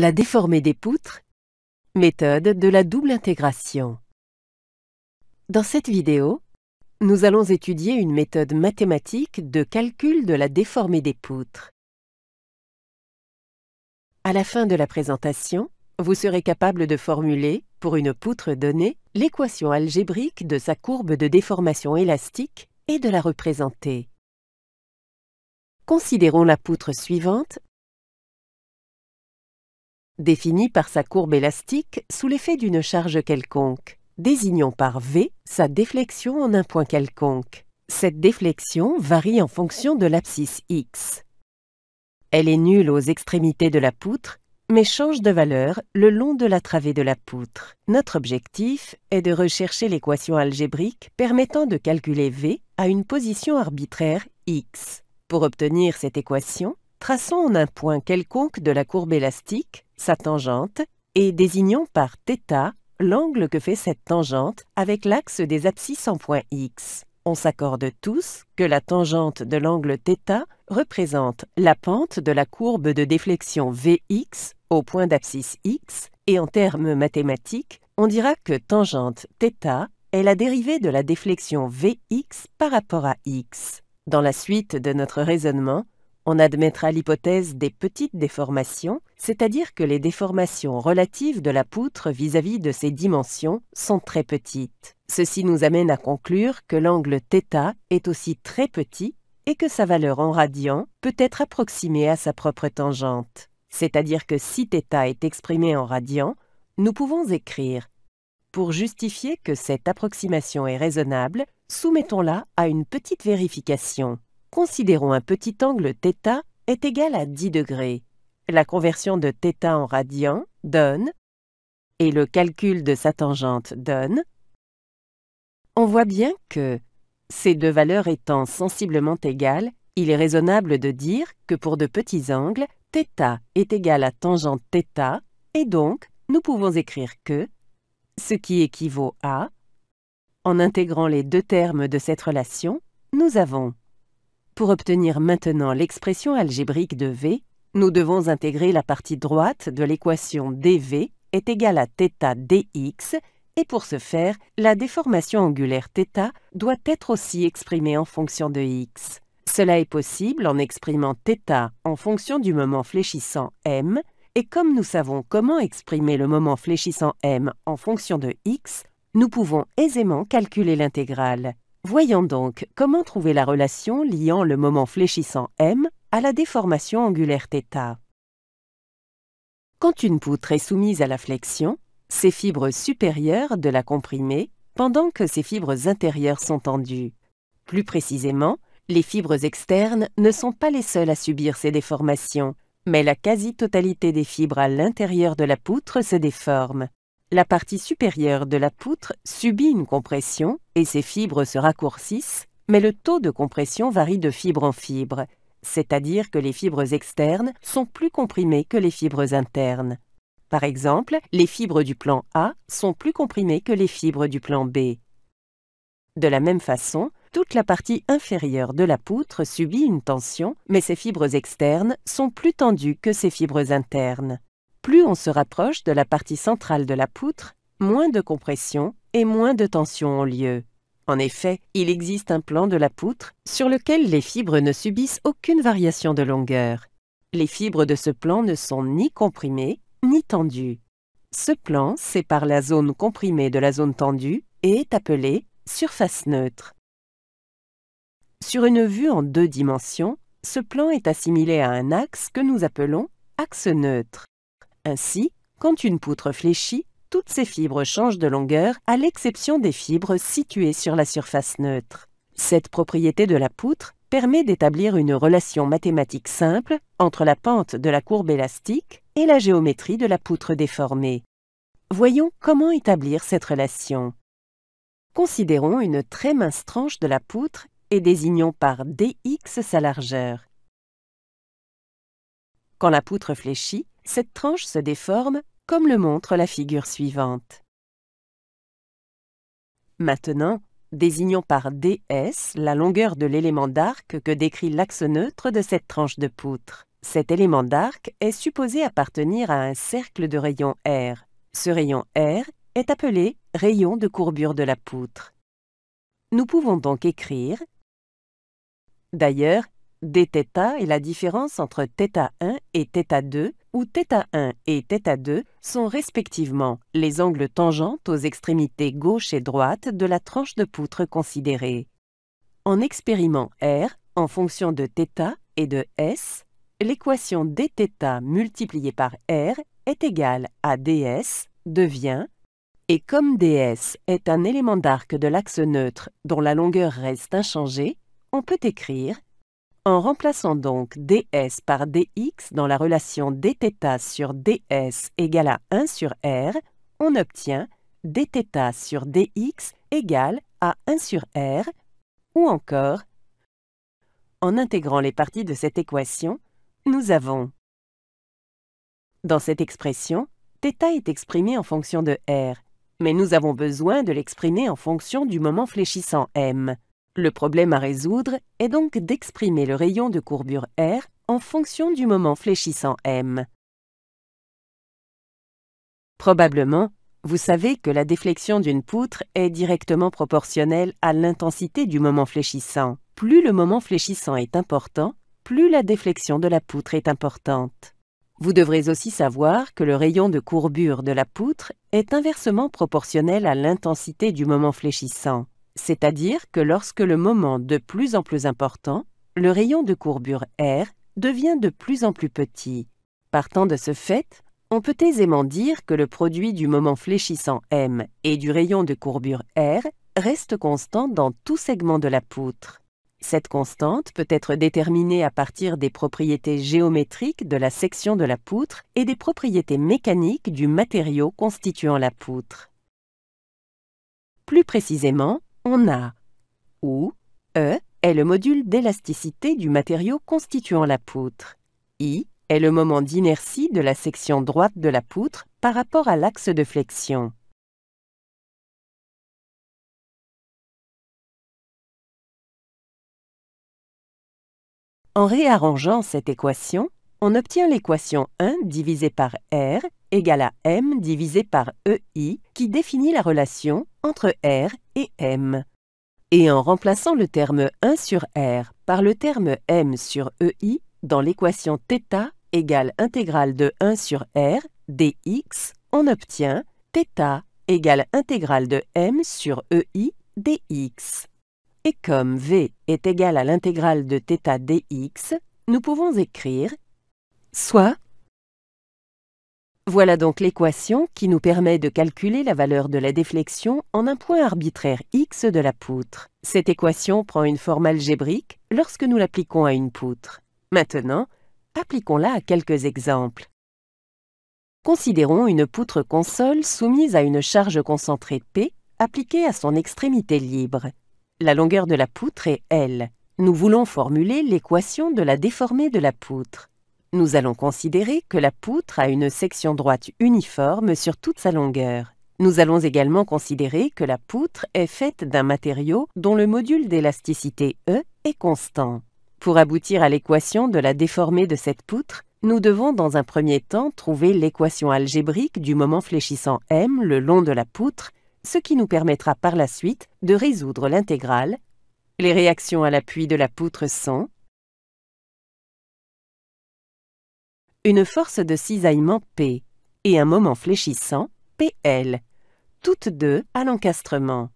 La déformée des poutres, méthode de la double intégration. Dans cette vidéo, nous allons étudier une méthode mathématique de calcul de la déformée des poutres. À la fin de la présentation, vous serez capable de formuler, pour une poutre donnée, l'équation algébrique de sa courbe de déformation élastique et de la représenter. Considérons la poutre suivante définie par sa courbe élastique sous l'effet d'une charge quelconque, désignons par V sa déflexion en un point quelconque. Cette déflexion varie en fonction de l'abscisse X. Elle est nulle aux extrémités de la poutre, mais change de valeur le long de la travée de la poutre. Notre objectif est de rechercher l'équation algébrique permettant de calculer V à une position arbitraire X. Pour obtenir cette équation, traçons en un point quelconque de la courbe élastique sa tangente, et désignons par θ l'angle que fait cette tangente avec l'axe des abscisses en point X. On s'accorde tous que la tangente de l'angle θ représente la pente de la courbe de déflexion Vx au point d'abscisse X, et en termes mathématiques, on dira que tangente θ est la dérivée de la déflexion Vx par rapport à X. Dans la suite de notre raisonnement, on admettra l'hypothèse des petites déformations, c'est-à-dire que les déformations relatives de la poutre vis-à-vis de ses dimensions sont très petites. Ceci nous amène à conclure que l'angle θ est aussi très petit et que sa valeur en radian peut être approximée à sa propre tangente. C'est-à-dire que si θ est exprimé en radian, nous pouvons écrire Pour justifier que cette approximation est raisonnable, soumettons-la à une petite vérification. Considérons un petit angle θ est égal à 10 degrés. La conversion de θ en radian donne, et le calcul de sa tangente donne, on voit bien que, ces deux valeurs étant sensiblement égales, il est raisonnable de dire que pour de petits angles, θ est égal à tangente θ, et donc nous pouvons écrire que, ce qui équivaut à, en intégrant les deux termes de cette relation, nous avons pour obtenir maintenant l'expression algébrique de V, nous devons intégrer la partie droite de l'équation dV est égale à θ dx, et pour ce faire, la déformation angulaire θ doit être aussi exprimée en fonction de x. Cela est possible en exprimant θ en fonction du moment fléchissant m, et comme nous savons comment exprimer le moment fléchissant m en fonction de x, nous pouvons aisément calculer l'intégrale. Voyons donc comment trouver la relation liant le moment fléchissant M à la déformation angulaire θ. Quand une poutre est soumise à la flexion, ses fibres supérieures de la comprimer pendant que ses fibres intérieures sont tendues. Plus précisément, les fibres externes ne sont pas les seules à subir ces déformations, mais la quasi-totalité des fibres à l'intérieur de la poutre se déforme la partie supérieure de la poutre subit une compression et ses fibres se raccourcissent, mais le taux de compression varie de fibre en fibre, c'est-à-dire que les fibres externes sont plus comprimées que les fibres internes. Par exemple, les fibres du plan A sont plus comprimées que les fibres du plan B. De la même façon, toute la partie inférieure de la poutre subit une tension, mais ses fibres externes sont plus tendues que ses fibres internes. Plus on se rapproche de la partie centrale de la poutre, moins de compression et moins de tension ont lieu. En effet, il existe un plan de la poutre sur lequel les fibres ne subissent aucune variation de longueur. Les fibres de ce plan ne sont ni comprimées ni tendues. Ce plan sépare la zone comprimée de la zone tendue et est appelé surface neutre. Sur une vue en deux dimensions, ce plan est assimilé à un axe que nous appelons axe neutre. Ainsi, quand une poutre fléchit, toutes ses fibres changent de longueur à l'exception des fibres situées sur la surface neutre. Cette propriété de la poutre permet d'établir une relation mathématique simple entre la pente de la courbe élastique et la géométrie de la poutre déformée. Voyons comment établir cette relation. Considérons une très mince tranche de la poutre et désignons par dx sa largeur. Quand la poutre fléchit, cette tranche se déforme comme le montre la figure suivante. Maintenant, désignons par DS la longueur de l'élément d'arc que décrit l'axe neutre de cette tranche de poutre. Cet élément d'arc est supposé appartenir à un cercle de rayon R. Ce rayon R est appelé rayon de courbure de la poutre. Nous pouvons donc écrire... D'ailleurs, Dθ et la différence entre θ1 et θ2, où θ1 et θ2 sont respectivement les angles tangents aux extrémités gauche et droite de la tranche de poutre considérée. En expériment R, en fonction de θ et de S, l'équation dθ multipliée par R est égale à ds devient, et comme ds est un élément d'arc de l'axe neutre dont la longueur reste inchangée, on peut écrire en remplaçant donc ds par dx dans la relation dθ sur ds égale à 1 sur r, on obtient dθ sur dx égale à 1 sur r, ou encore, en intégrant les parties de cette équation, nous avons Dans cette expression, θ est exprimé en fonction de r, mais nous avons besoin de l'exprimer en fonction du moment fléchissant m. Le problème à résoudre est donc d'exprimer le rayon de courbure R en fonction du moment fléchissant M. Probablement, vous savez que la déflexion d'une poutre est directement proportionnelle à l'intensité du moment fléchissant. Plus le moment fléchissant est important, plus la déflexion de la poutre est importante. Vous devrez aussi savoir que le rayon de courbure de la poutre est inversement proportionnel à l'intensité du moment fléchissant c'est-à-dire que lorsque le moment de plus en plus important, le rayon de courbure R devient de plus en plus petit. Partant de ce fait, on peut aisément dire que le produit du moment fléchissant M et du rayon de courbure R reste constant dans tout segment de la poutre. Cette constante peut être déterminée à partir des propriétés géométriques de la section de la poutre et des propriétés mécaniques du matériau constituant la poutre. Plus précisément, on a ou E est le module d'élasticité du matériau constituant la poutre. I est le moment d'inertie de la section droite de la poutre par rapport à l'axe de flexion. En réarrangeant cette équation, on obtient l'équation 1 divisé par R égale à M divisé par EI qui définit la relation entre R et M, et en remplaçant le terme 1 sur R par le terme M sur EI dans l'équation θ égale intégrale de 1 sur R dx, on obtient θ égale intégrale de M sur EI dx. Et comme V est égal à l'intégrale de θ dx, nous pouvons écrire soit voilà donc l'équation qui nous permet de calculer la valeur de la déflexion en un point arbitraire x de la poutre. Cette équation prend une forme algébrique lorsque nous l'appliquons à une poutre. Maintenant, appliquons-la à quelques exemples. Considérons une poutre console soumise à une charge concentrée P appliquée à son extrémité libre. La longueur de la poutre est L. Nous voulons formuler l'équation de la déformée de la poutre. Nous allons considérer que la poutre a une section droite uniforme sur toute sa longueur. Nous allons également considérer que la poutre est faite d'un matériau dont le module d'élasticité E est constant. Pour aboutir à l'équation de la déformée de cette poutre, nous devons dans un premier temps trouver l'équation algébrique du moment fléchissant M le long de la poutre, ce qui nous permettra par la suite de résoudre l'intégrale. Les réactions à l'appui de la poutre sont une force de cisaillement P et un moment fléchissant PL, toutes deux à l'encastrement.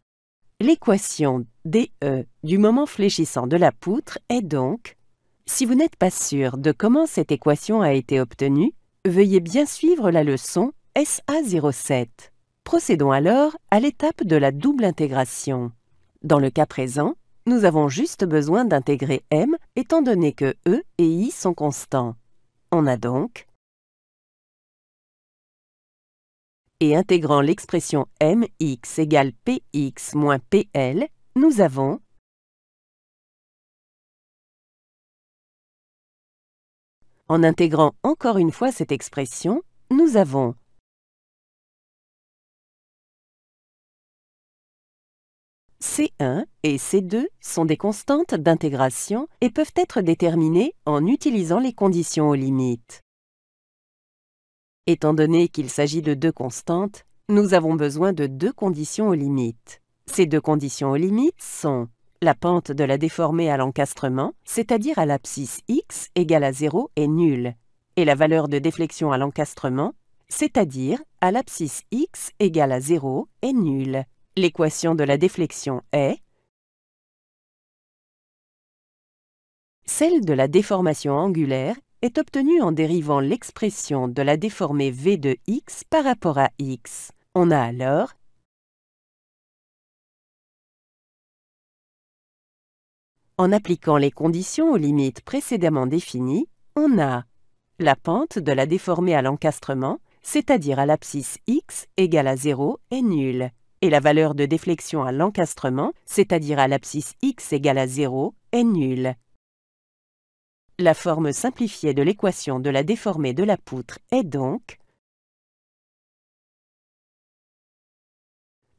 L'équation DE du moment fléchissant de la poutre est donc Si vous n'êtes pas sûr de comment cette équation a été obtenue, veuillez bien suivre la leçon SA07. Procédons alors à l'étape de la double intégration. Dans le cas présent, nous avons juste besoin d'intégrer M étant donné que E et I sont constants. On a donc et intégrant l'expression mx égale px moins pl, nous avons En intégrant encore une fois cette expression, nous avons C1 et C2 sont des constantes d'intégration et peuvent être déterminées en utilisant les conditions aux limites. Étant donné qu'il s'agit de deux constantes, nous avons besoin de deux conditions aux limites. Ces deux conditions aux limites sont la pente de la déformée à l'encastrement, c'est-à-dire à, l'abscisse x égale à 0 est nulle, et la valeur de déflexion à l'encastrement, c'est-à-dire à, à l'abscisse x égale à 0 est nulle. L'équation de la déflexion est Celle de la déformation angulaire est obtenue en dérivant l'expression de la déformée v de x par rapport à x. On a alors En appliquant les conditions aux limites précédemment définies, on a la pente de la déformée à l'encastrement, c'est-à-dire à, l'abscisse x égale à 0, est nulle et la valeur de déflexion à l'encastrement, c'est-à-dire à, l'abscisse x égale à 0, est nulle. La forme simplifiée de l'équation de la déformée de la poutre est donc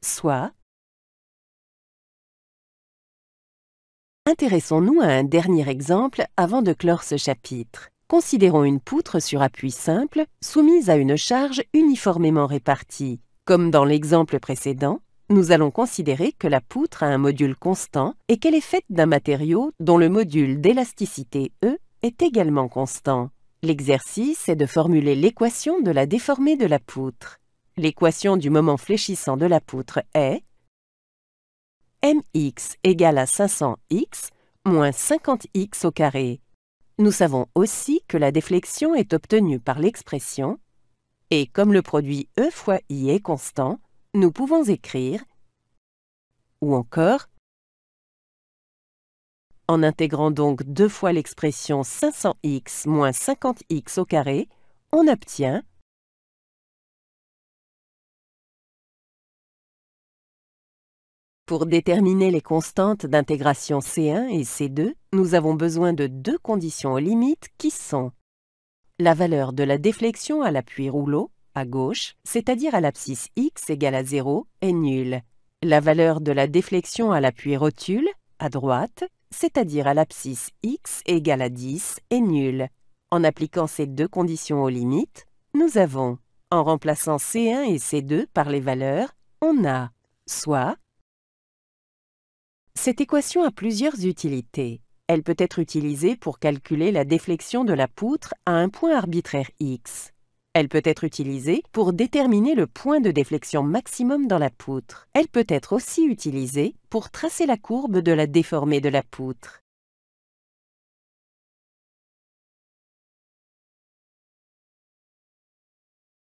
soit Intéressons-nous à un dernier exemple avant de clore ce chapitre. Considérons une poutre sur appui simple, soumise à une charge uniformément répartie. Comme dans l'exemple précédent, nous allons considérer que la poutre a un module constant et qu'elle est faite d'un matériau dont le module d'élasticité E est également constant. L'exercice est de formuler l'équation de la déformée de la poutre. L'équation du moment fléchissant de la poutre est mx égale à 500x moins 50x au carré. Nous savons aussi que la déflexion est obtenue par l'expression et comme le produit E fois I est constant, nous pouvons écrire ou encore en intégrant donc deux fois l'expression 500x moins 50x au carré, on obtient Pour déterminer les constantes d'intégration C1 et C2, nous avons besoin de deux conditions aux limites qui sont la valeur de la déflexion à l'appui rouleau, à gauche, c'est-à-dire à, l'abscisse x égale à 0, est nulle. La valeur de la déflexion à l'appui rotule, à droite, c'est-à-dire à, à l'abscisse x égale à 10, est nulle. En appliquant ces deux conditions aux limites, nous avons, en remplaçant C1 et C2 par les valeurs, on a, soit, cette équation a plusieurs utilités. Elle peut être utilisée pour calculer la déflexion de la poutre à un point arbitraire x. Elle peut être utilisée pour déterminer le point de déflexion maximum dans la poutre. Elle peut être aussi utilisée pour tracer la courbe de la déformée de la poutre.